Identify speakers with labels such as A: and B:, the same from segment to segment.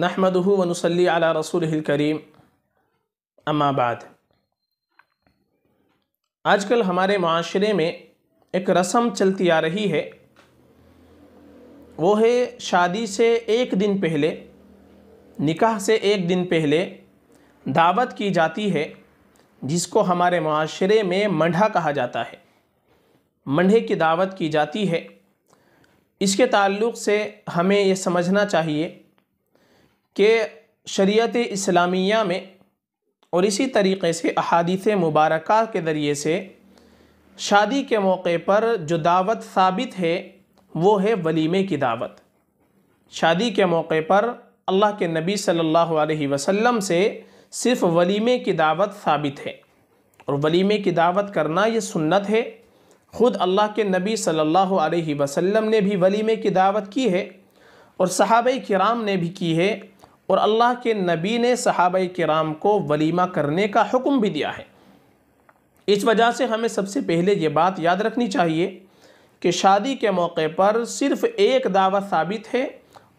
A: नहमदहू वनसली अला रसूल करीम अम्माबाद आजकल हमारे माशरे में एक रस्म चलती आ रही है वो है शादी से एक दिन पहले निकाह से एक दिन पहले दावत की जाती है जिसको हमारे माशरे में मंडा कहा जाता है मंडे की दावत की जाती है इसके ताल्लुक़ से हमें यह समझना चाहिए कि शरीयत इस्लामिया में और इसी तरीके से अहादीत मुबारक के ज़रिए से शादी के मौके पर जो दावत साबित है वो है वलीमे की दावत शादी के मौके पर अल्लाह के नबी सल्लल्लाहु अलैहि वसल्लम से सिर्फ वलीमे की दावत साबित है और वलीमे की दावत करना ये सुन्नत है ख़ुद अल्लाह के नबी सल्लल्लाहु अलैहि वसल्लम ने भी वलीमे की दावत की है और सहाब कराम ने भी की है और अल्लाह के नबी ने सहाब कराम को वलीमा करने का हुक्म भी दिया है इस वजह से हमें सबसे पहले ये बात याद रखनी चाहिए कि शादी के मौके पर सिर्फ़ एक दावत साबित है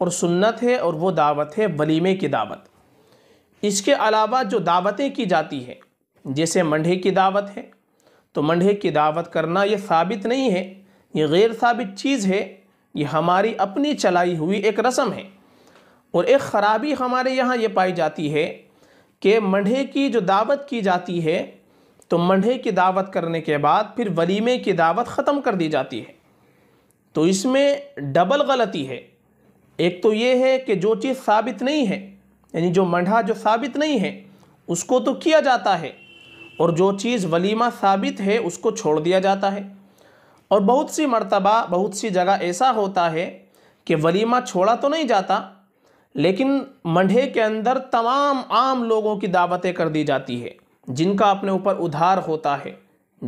A: और सुन्नत है और वो दावत है वलीमे की दावत इसके अलावा जो दावतें की जाती है जैसे मंडे की दावत है तो मंडे की दावत करना ये साबित नहीं है ये गैर साबित चीज़ है ये हमारी अपनी चलाई हुई एक रस्म है और एक ख़राबी हमारे यहाँ ये पाई जाती है कि मंडे की जो दावत की जाती है तो मंडे की दावत करने के बाद फिर वलीमे की दावत ख़त्म कर दी जाती है तो इसमें डबल गलती है एक तो ये है कि जो चीज़ साबित नहीं है यानी जो मढ़ा जो साबित नहीं है उसको तो किया जाता है और जो चीज़ वलीमा साबित है उसको छोड़ दिया जाता है और बहुत सी मर्तबा बहुत सी जगह ऐसा होता है कि वलीमा छोड़ा तो नहीं जाता लेकिन मंडे के अंदर तमाम आम लोगों की दावतें कर दी जाती है जिनका अपने ऊपर उधार होता है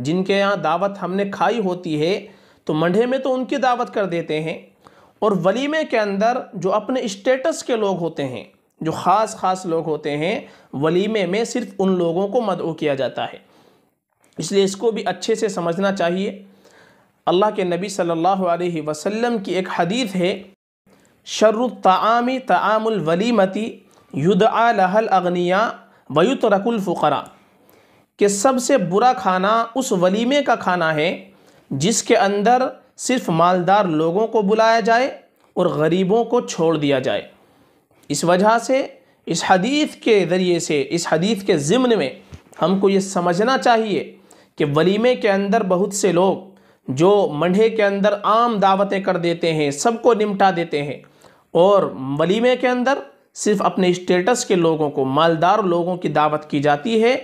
A: जिनके यहाँ दावत हमने खाई होती है तो मंडे में तो उनकी दावत कर देते हैं और वलीमे के अंदर जो अपने स्टेटस के लोग होते हैं जो ख़ास ख़ास लोग होते हैं वलीमे में सिर्फ उन लोगों को मदऊ किया जाता है इसलिए इसको भी अच्छे से समझना चाहिए अल्लाह के नबी सल्लल्लाहु अलैहि वसल्लम की एक हदीत है शर्रतामी तामुलवलीमती युद आल अगनिया वयुत रकुलफ़रा के सबसे बुरा खाना उस वलीमे का खाना है जिसके अंदर सिर्फ मालदार लोगों को बुलाया जाए और गरीबों को छोड़ दिया जाए इस वजह से इस हदीस के ज़रिए से इस हदीस के ज़िम्न में हमको ये समझना चाहिए कि वलीमे के अंदर बहुत से लोग जो मंडे के अंदर आम दावतें कर देते हैं सबको निपटा देते हैं और वलीमे के अंदर सिर्फ अपने स्टेटस के लोगों को मालदार लोगों की दावत की जाती है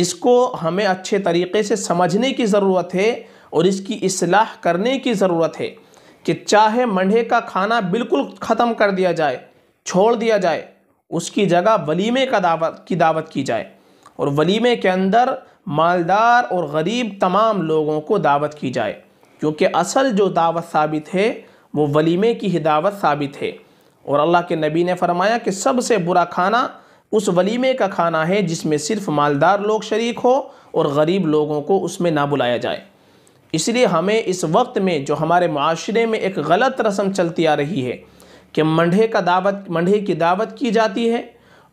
A: इसको हमें अच्छे तरीके से समझने की ज़रूरत है और इसकी असलाह करने की ज़रूरत है कि चाहे मंडे का खाना बिल्कुल ख़त्म कर दिया जाए छोड़ दिया जाए उसकी जगह वलीमे का दावत की दावत की जाए और वलीमे के अंदर मालदार और गरीब तमाम लोगों को दावत की जाए क्योंकि असल जो दावत साबित है वो वलीमे की ही दावत साबित है और अल्लाह के नबी ने फरमाया कि सबसे बुरा खाना उस वलीमे का खाना है जिसमें सिर्फ मालदार लोग शरीक हो और गरीब लोगों को उसमें ना बुलाया जाए इसलिए हमें इस वक्त में जो हमारे माशरे में एक गलत रस्म चलती आ रही है कि मंडे का दावत मंडे की दावत की जाती है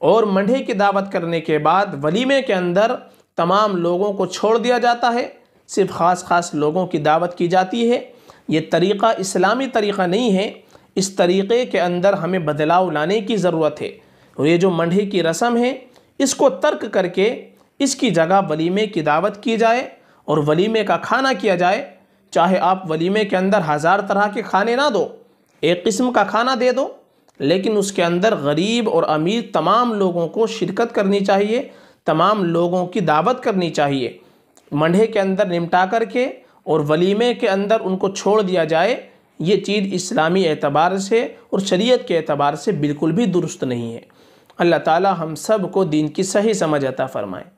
A: और मंडे की दावत करने के बाद वलीमे के अंदर तमाम लोगों को छोड़ दिया जाता है सिर्फ ख़ास ख़ास लोगों की दावत की जाती है ये तरीक़ा इस्लामी तरीक़ा नहीं है इस तरीक़े के अंदर हमें बदलाव लाने की ज़रूरत है और ये जो मंडे की रस्म है इसको तर्क करके इसकी जगह वलीमे की दावत की जाए और वलीमे का खाना किया जाए चाहे आप वलीमे के अंदर हज़ार तरह के खाने ना दो एक किस्म का खाना दे दो लेकिन उसके अंदर गरीब और अमीर तमाम लोगों को शिरकत करनी चाहिए तमाम लोगों की दावत करनी चाहिए मंडे के अंदर निमटा कर के और वलीमे के अंदर उनको छोड़ दिया जाए ये चीज़ इस्लामी एतबार से और शरीयत के एतबार से बिल्कुल भी दुरुस्त नहीं है अल्लाह ताला हम सब को दीन की सही समझ अता फ़रमाएँ